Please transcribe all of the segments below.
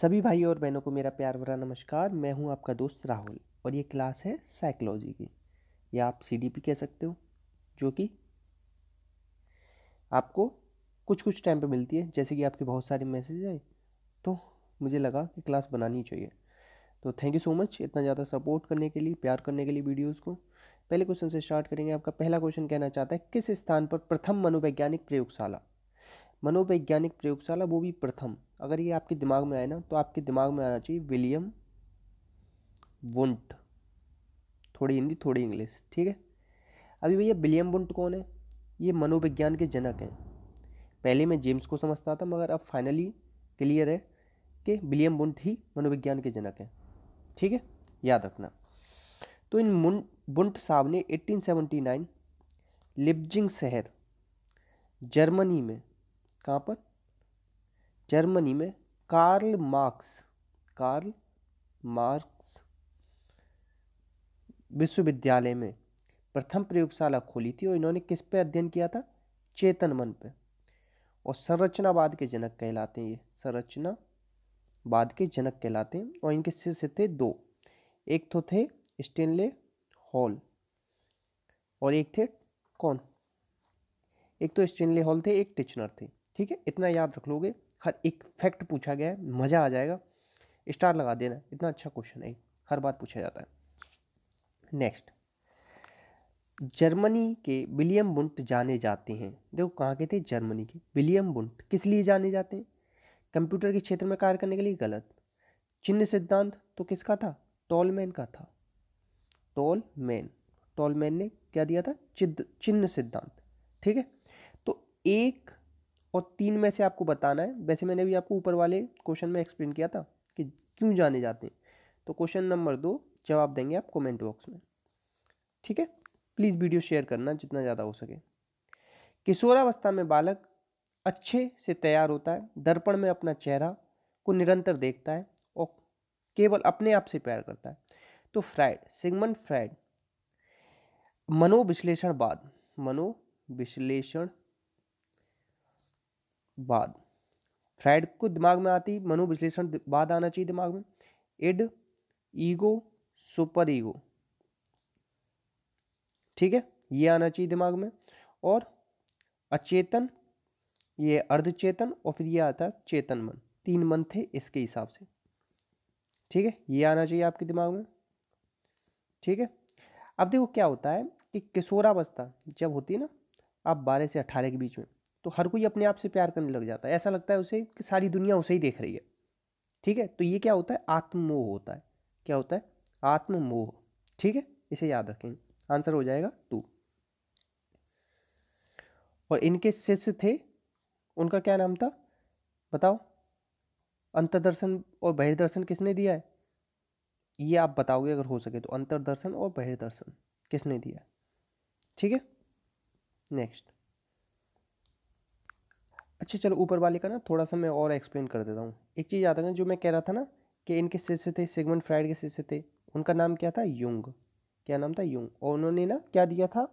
सभी भाइयों और बहनों को मेरा प्यार भरा नमस्कार मैं हूं आपका दोस्त राहुल और ये क्लास है साइकोलॉजी की या आप सीडीपी कह सकते हो जो कि आपको कुछ कुछ टाइम पे मिलती है जैसे कि आपके बहुत सारे मैसेज आए तो मुझे लगा कि क्लास बनानी चाहिए तो थैंक यू सो मच इतना ज़्यादा सपोर्ट करने के लिए प्यार करने के लिए वीडियोज़ को पहले क्वेश्चन से स्टार्ट करेंगे आपका पहला क्वेश्चन कहना चाहता है किस स्थान पर प्रथम मनोवैज्ञानिक प्रयोगशाला मनोवैज्ञानिक प्रयोगशाला वो भी प्रथम अगर ये आपके दिमाग में आए ना तो आपके दिमाग में आना चाहिए विलियम वुंट थोड़ी हिंदी थोड़ी इंग्लिश ठीक है अभी भैया विलियम वुंट कौन है ये मनोविज्ञान के जनक हैं पहले मैं जेम्स को समझता था मगर अब फाइनली क्लियर है कि विलियम बुंट ही मनोविज्ञान के जनक हैं ठीक है याद रखना तो इन बुंट साहब ने 1879 लिब्जिंग शहर जर्मनी में कहाँ पर जर्मनी में कार्ल मार्क्स कार्ल मार्क्स विश्वविद्यालय में प्रथम प्रयोगशाला खोली थी और इन्होंने किस पे अध्ययन किया था चेतन मन पे और संरचनावाद के जनक कहलाते हैं ये संरचनावाद के जनक कहलाते हैं और इनके शिष्य थे दो एक तो थे स्टेनले हॉल और एक थे कौन एक तो स्टेनले हॉल थे एक टिचनर थे ठीक है इतना याद रख लोगे हर एक फैक्ट पूछा गया है मज़ा आ जाएगा स्टार लगा देना इतना अच्छा क्वेश्चन है हर बार पूछा जाता है नेक्स्ट जर्मनी के विलियम बुंट जाने जाते हैं देखो कहाँ के थे जर्मनी के विलियम बुंट किस लिए जाने जाते हैं कंप्यूटर के क्षेत्र में कार्य करने के लिए गलत चिन्ह सिद्धांत तो किसका था टॉलमैन का था टॉलमैन टॉलमैन ने क्या दिया था चिद चिन्ह सिद्धांत ठीक है तो एक और तीन में से आपको बताना है वैसे मैंने भी आपको ऊपर वाले क्वेश्चन में एक्सप्लेन किया था कि क्यों जाने जाते हैं तो क्वेश्चन नंबर दो जवाब देंगे आप कमेंट बॉक्स में ठीक है प्लीज़ वीडियो शेयर करना जितना ज़्यादा हो सके किशोरावस्था में बालक अच्छे से तैयार होता है दर्पण में अपना चेहरा को निरंतर देखता है और केवल अपने आप से प्यार करता है तो फ्राइड सिगमंड फ्राइड बाद मनोविश्लेषण बाद फ्राइड को दिमाग में आती मनोविश्लेषण बाद आना चाहिए दिमाग में इड ईगो सुपर ईगो ठीक है ये आना चाहिए दिमाग में और अचेतन ये अर्धचेतन और फिर ये आता है चेतन मन तीन मन थे इसके हिसाब से ठीक है ये आना चाहिए आपके दिमाग में ठीक है अब देखो क्या होता है कि किशोरावस्था जब होती है ना आप बारह से अठारह के बीच में तो हर कोई अपने आप से प्यार करने लग जाता है ऐसा लगता है उसे कि सारी दुनिया उसे ही देख रही है ठीक है तो ये क्या होता है आत्ममोह होता है क्या होता है आत्ममोह ठीक है इसे याद रखेंगे आंसर हो जाएगा टू और इनके शिष्य थे उनका क्या नाम था बताओ अंतर्दर्शन और बहिर्दर्शन किसने दिया है ये आप बताओगे अगर हो सके तो अंतर्दर्शन और बहिर्दर्शन किसने दिया ठीक है नेक्स्ट अच्छा चलो ऊपर वाले का ना थोड़ा सा मैं और एक्सप्लेन कर देता हूँ एक चीज़ याद रखना जो मैं कह रहा था ना कि इनके शिष्य थे सिगमंड फ्राइड के शिष्य थे उनका नाम क्या था युंग क्या नाम था युंग और उन्होंने ना क्या दिया था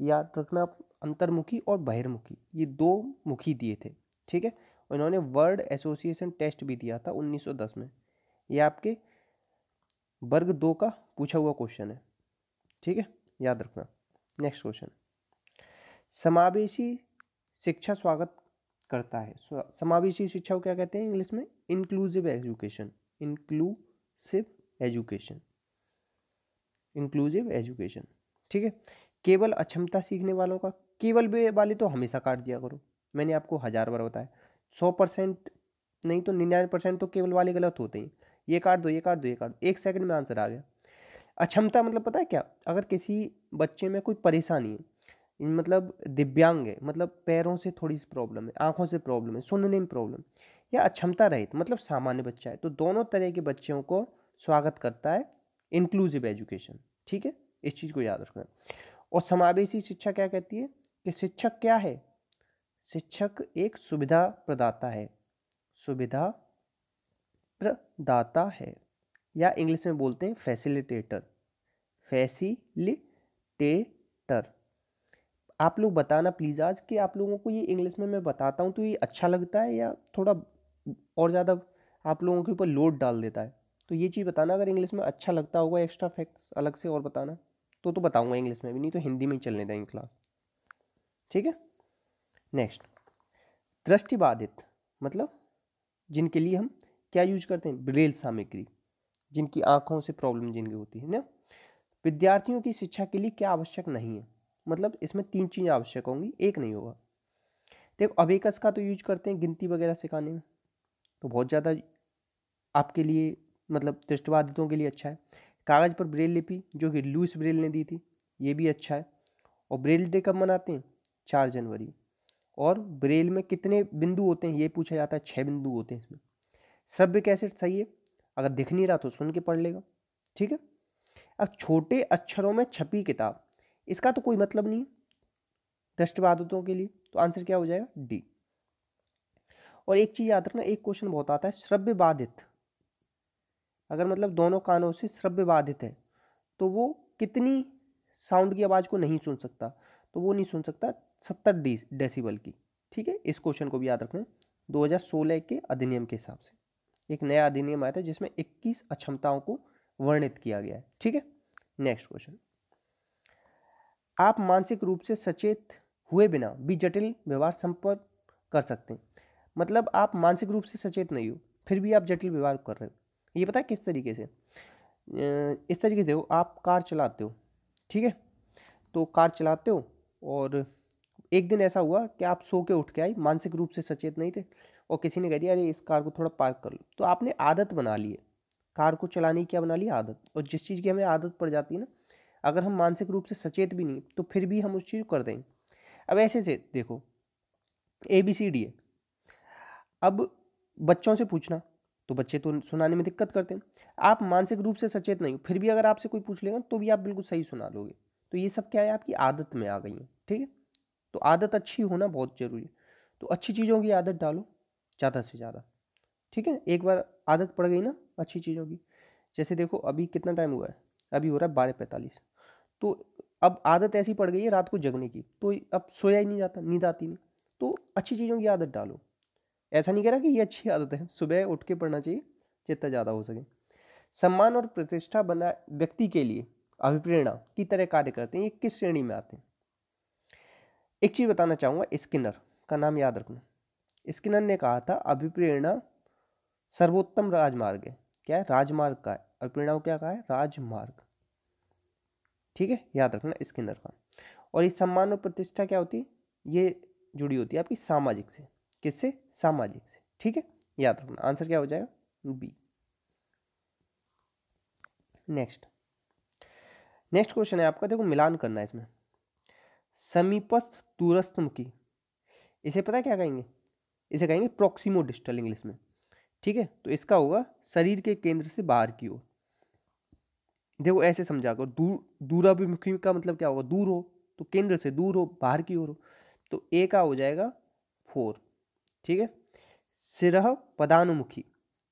याद रखना अंतर्मुखी और बहिर्मुखी ये दो मुखी दिए थे ठीक है इन्होंने वर्ड एसोसिएशन टेस्ट भी दिया था 1910 में ये आपके वर्ग दो का पूछा हुआ क्वेश्चन है ठीक है याद रखना नेक्स्ट क्वेश्चन समावेशी शिक्षा स्वागत करता है समावेशी शिक्षा को क्या कहते हैं इंग्लिश में inclusive education inclusive education inclusive education ठीक है केवल अक्षमता सीखने वालों का केवल वे वाले तो हमेशा काट दिया करो मैंने आपको हज़ार बार बताया सौ परसेंट नहीं तो निन्यानवे परसेंट तो केवल वाले गलत होते हैं ये काट दो ये काट दो ये काट दो एक सेकंड में आंसर आ गया अक्षमता मतलब पता है क्या अगर किसी बच्चे में कोई परेशानी है मतलब दिव्यांग है मतलब पैरों से थोड़ी सी प्रॉब्लम है आँखों से प्रॉब्लम है सुनने में प्रॉब्लम या अक्षमता रहित मतलब सामान्य बच्चा है तो दोनों तरह के बच्चों को स्वागत करता है इंक्लूसिव एजुकेशन ठीक है इस चीज़ को याद रखना और समावेशी शिक्षा क्या कहती है कि शिक्षक क्या है शिक्षक एक सुविधा प्रदाता है सुविधा प्रदाता है या इंग्लिश में बोलते हैं फैसिलिटेटर फैसिलिटेटर आप लोग बताना प्लीज़ आज कि आप लोगों को ये इंग्लिश में मैं बताता हूँ तो ये अच्छा लगता है या थोड़ा और ज़्यादा आप लोगों के ऊपर लोड डाल देता है तो ये चीज़ बताना अगर इंग्लिश में अच्छा लगता होगा एक्स्ट्रा फैक्ट्स अलग से और बताना तो तो बताऊँगा इंग्लिश में भी नहीं तो हिंदी में ही चलने देंगे क्लास ठीक है नेक्स्ट दृष्टिबाधित मतलब जिनके लिए हम क्या यूज करते हैं ब्रेल सामग्री जिनकी आँखों से प्रॉब्लम जिनकी होती है ना विद्यार्थियों की शिक्षा के लिए क्या आवश्यक नहीं है मतलब इसमें तीन चीज़ें आवश्यक होंगी एक नहीं होगा देखो अबेकस का तो यूज करते हैं गिनती वगैरह सिखाने में तो बहुत ज़्यादा आपके लिए मतलब दृष्टिबाधितों के लिए अच्छा है कागज़ पर ब्रेल लिपि जो कि लूस ब्रेल ने दी थी ये भी अच्छा है और ब्रेल डे कब मनाते हैं चार जनवरी और ब्रेल में कितने बिंदु होते हैं ये पूछा जाता है छः बिंदु होते हैं इसमें श्रव्य कैसे सही है अगर दिख नहीं रहा तो सुन के पढ़ लेगा ठीक है अब छोटे अक्षरों में छपी किताब इसका तो कोई मतलब नहीं दृष्ट आदतों के लिए तो आंसर क्या हो जाएगा डी और एक चीज़ याद रखना एक क्वेश्चन बहुत आता है श्रव्य बाधित अगर मतलब दोनों कानों से श्रव्य बाधित है तो वो कितनी साउंड की आवाज़ को नहीं सुन सकता तो वो नहीं सुन सकता सत्तर डी डेसीबल की ठीक है इस क्वेश्चन को भी याद रखना 2016 के अधिनियम के हिसाब से एक नया अधिनियम आया था जिसमें 21 अक्षमताओं को वर्णित किया गया है ठीक है नेक्स्ट क्वेश्चन आप मानसिक रूप से सचेत हुए बिना भी जटिल व्यवहार संपर्क कर सकते हैं मतलब आप मानसिक रूप से सचेत नहीं हो फिर भी आप जटिल व्यवहार कर रहे हो ये पता है किस तरीके से इस तरीके से हो आप कार चलाते हो ठीक है तो कार चलाते हो और एक दिन ऐसा हुआ कि आप सो के उठ के आए मानसिक रूप से सचेत नहीं थे और किसी ने कह दिया अरे इस कार को थोड़ा पार्क कर लो तो आपने आदत बना ली है कार को चलाने की क्या बना ली आदत और जिस चीज़ की हमें आदत पड़ जाती है ना अगर हम मानसिक रूप से सचेत भी नहीं तो फिर भी हम उस चीज़ को कर देंगे अब ऐसे से देखो A B C D A अब बच्चों से पूछना तो बच्चे तो सुनाने में दिक्कत करते हैं आप मानसिक रूप से सचेत नहीं हो फिर भी अगर आपसे कोई पूछ लेगा तो भी आप बिल्कुल सही सुना लोगे तो ये सब क्या है आपकी आदत में आ गई है ठीक है तो आदत अच्छी होना बहुत ज़रूरी है तो अच्छी चीज़ों की आदत डालो ज़्यादा से ज़्यादा ठीक है एक बार आदत पड़ गई ना अच्छी चीज़ों की जैसे देखो अभी कितना टाइम हुआ है अभी हो रहा है बारह पैंतालीस तो अब आदत ऐसी पड़ गई है रात को जगने की तो अब सोया ही नहीं जाता नींद आती नहीं तो अच्छी चीज़ों की आदत डालो ऐसा नहीं कह रहा कि ये अच्छी आदत है सुबह उठ के पढ़ना चाहिए जितना ज़्यादा हो सके सम्मान और प्रतिष्ठा बना व्यक्ति के लिए अभिप्रेरणा की तरह कार्य करते हैं ये किस श्रेणी में आते हैं एक चीज़ बताना चाहूँगा स्किनर का नाम याद रखना स्किनर ने कहा था अभिप्रेरणा सर्वोत्तम राजमार्ग है क्या है राजमार्ग का है अभिप्रेरणा को क्या कहा है राजमार्ग ठीक है याद रखना स्किनर का और ये सम्मान और प्रतिष्ठा क्या होती है ये जुड़ी होती है आपकी सामाजिक से किससे सामाजिक से ठीक है याद रखना आंसर क्या हो जाएगा बी नेक्स्ट नेक्स्ट क्वेश्चन है आपका देखो मिलान करना है इसमें समीपस्थ दूरस्थ मुखी इसे पता क्या कहेंगे इसे कहेंगे प्रोक्सीमो डिस्टल इंग्लिश में ठीक है तो इसका होगा शरीर के केंद्र से बाहर की ओर देखो ऐसे समझा करो दूर दूराभिमुखी का मतलब क्या होगा दूर हो तो केंद्र से दूर हो बाहर की ओर हो तो ए का हो जाएगा फोर ठीक है सिर पदानुमुखी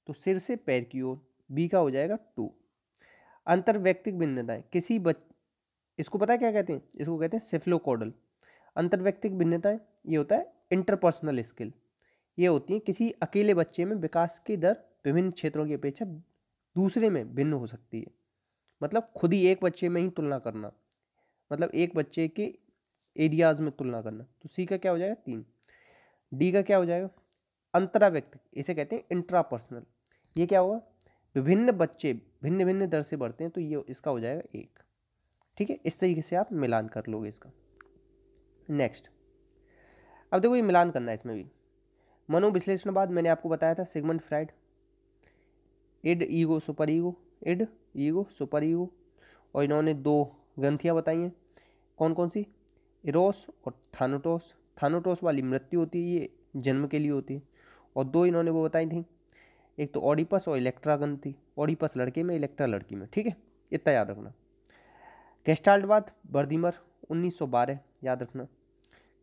तो सिर से पैर की ओर बी का हो जाएगा टू अंतर्व्यक्तिक भिन्नताएं किसी बच इसको पता है क्या कहते हैं इसको कहते हैं सेफ्लोकॉडल अंतर्व्यक्तिक भिन्नताएं ये होता है इंटरपर्सनल स्किल ये होती हैं किसी अकेले बच्चे में विकास की दर विभिन्न क्षेत्रों की अपेक्षा दूसरे में भिन्न हो सकती है मतलब खुद ही एक बच्चे में ही तुलना करना मतलब एक बच्चे के एरियाज में तुलना करना तो सी का क्या हो जाएगा तीन डी का क्या हो जाएगा अंतरा व्यक्ति इसे कहते हैं इंट्रा पर्सनल ये क्या होगा विभिन्न बच्चे भिन्न भिन्न दर से बढ़ते हैं तो ये इसका हो जाएगा एक ठीक है इस तरीके से आप मिलान कर लोगे इसका नेक्स्ट अब देखो ये मिलान करना है इसमें भी बाद मैंने आपको बताया था Sigmund Freud id ego superego id ego superego और इन्होंने दो ग्रंथियाँ बताई हैं कौन कौन सी इरोस और थानोटोस थानोटोस वाली मृत्यु होती है ये जन्म के लिए होती है और दो इन्होंने वो बताई थी एक तो ओडिपस और इलेक्ट्रा ग्रंथि ओडिपस लड़के में इलेक्ट्रा लड़की में ठीक है इतना याद रखना कैस्टाल्टवाद बर्दीमर उन्नीस याद रखना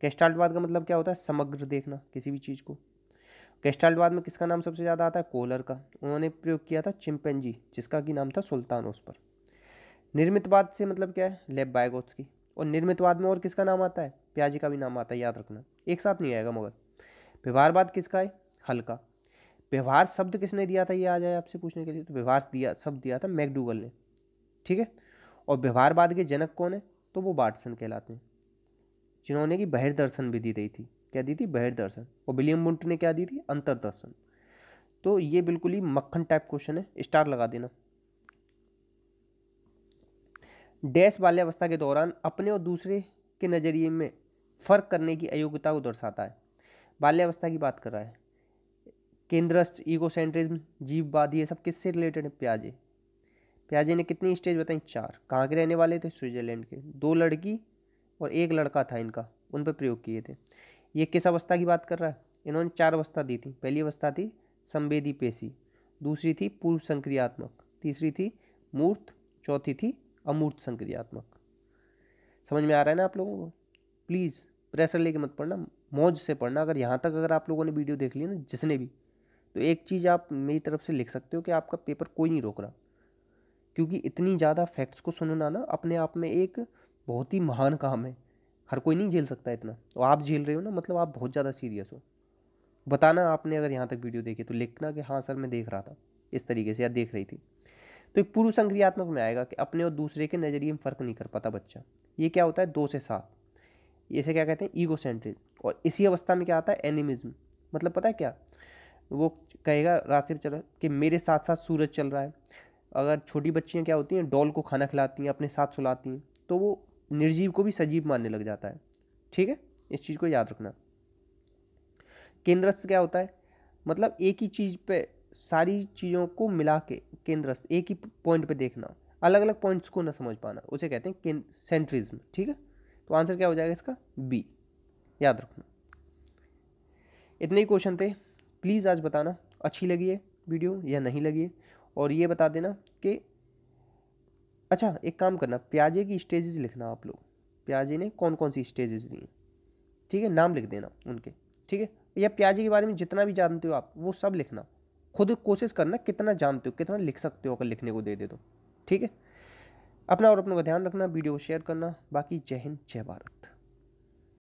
कैस्टाल्टवाद का मतलब क्या होता है समग्र देखना किसी भी चीज़ को गेस्टाल्टवाद में किसका नाम सबसे ज़्यादा आता है कोलर का उन्होंने प्रयोग किया था चिंपेंजी जिसका कि नाम था सुल्तान उस पर निर्मितवाद से मतलब क्या है लेब बायगोट्स की और निर्मितवाद में और किसका नाम आता है प्याजी का भी नाम आता है याद रखना एक साथ नहीं आएगा मगर व्यवहारवाद किसका है हल्का व्यवहार शब्द किसने दिया था ये आ जाए आपसे पूछने के लिए तो व्यवहार दिया शब्द दिया था मैकडूगल ने ठीक है और व्यवहारवाद के जनक कौन है तो वो बाटसन कहलाते हैं जिन्होंने कि बहिर्दर्शन विधि दी थी क्या दी थी दर्शन और विलियम मुंट ने क्या दी थी अंतरदर्शन तो ये बिल्कुल ही मक्खन टाइप क्वेश्चन है स्टार लगा देना डैश बाल्यावस्था के दौरान अपने और दूसरे के नज़रिए में फर्क करने की अयोग्यता को दर्शाता है बाल्यावस्था की बात कर रहा है केंद्रस्थ ईगोसेंट्रिज्म जीववाद ये सब किससे रिलेटेड है प्याजे प्याजे ने कितनी स्टेज बताई चार कहाँ के रहने वाले थे स्विट्जरलैंड के दो लड़की और एक लड़का था इनका उन पर प्रयोग किए थे ये किस अवस्था की बात कर रहा है इन्होंने चार अवस्था दी थी पहली अवस्था थी संवेदी पेशी दूसरी थी पूर्व संक्रियात्मक तीसरी थी मूर्त चौथी थी अमूर्त संक्रियात्मक समझ में आ रहा है ना आप लोगों को प्लीज़ प्रेशर लेके मत पढ़ना मौज से पढ़ना अगर यहाँ तक अगर आप लोगों ने वीडियो देख लिया ना जिसने भी तो एक चीज़ आप मेरी तरफ से लिख सकते हो कि आपका पेपर कोई नहीं रोक रहा क्योंकि इतनी ज़्यादा फैक्ट्स को सुनना ना अपने आप में एक बहुत ही महान काम है हर कोई नहीं झेल सकता इतना और आप झेल रहे हो ना मतलब आप बहुत ज़्यादा सीरियस हो बताना आपने अगर यहाँ तक वीडियो देखी तो लिखना कि हाँ सर मैं देख रहा था इस तरीके से या देख रही थी तो एक पूर्व संक्रियात्मक में आएगा कि अपने और दूसरे के नज़रिए में फ़र्क नहीं कर पाता बच्चा ये क्या होता है दो से सात इसे क्या कहते हैं ईगो सेंट्रिक और इसी अवस्था में क्या आता है एनिमिज्म मतलब पता है क्या वो कहेगा रास्ते पर चल कि मेरे साथ साथ सूरज चल रहा है अगर छोटी बच्चियाँ क्या होती हैं डॉल को खाना खिलाती हैं अपने साथ सुलाती हैं तो वो निर्जीव को भी सजीव मानने लग जाता है ठीक है इस चीज़ को याद रखना केंद्रस्थ क्या होता है मतलब एक ही चीज़ पे सारी चीज़ों को मिला के केंद्रस्थ एक ही पॉइंट पे देखना अलग अलग पॉइंट्स को ना समझ पाना उसे कहते हैं सेंट्रिज्म ठीक है तो आंसर क्या हो जाएगा इसका बी याद रखना इतने ही क्वेश्चन थे प्लीज़ आज बताना अच्छी लगी है वीडियो या नहीं लगी है और ये बता देना कि अच्छा एक काम करना प्याजे की स्टेजेस लिखना आप लोग प्याजे ने कौन कौन सी स्टेजेस दी ठीक है नाम लिख देना उनके ठीक है या प्याजे के बारे में जितना भी जानते हो आप वो सब लिखना खुद कोशिश करना कितना जानते हो कितना लिख सकते हो अगर लिखने को दे दे तो ठीक है अपना और अपनों का ध्यान रखना वीडियो को शेयर करना बाकी जय हिंद जय भारत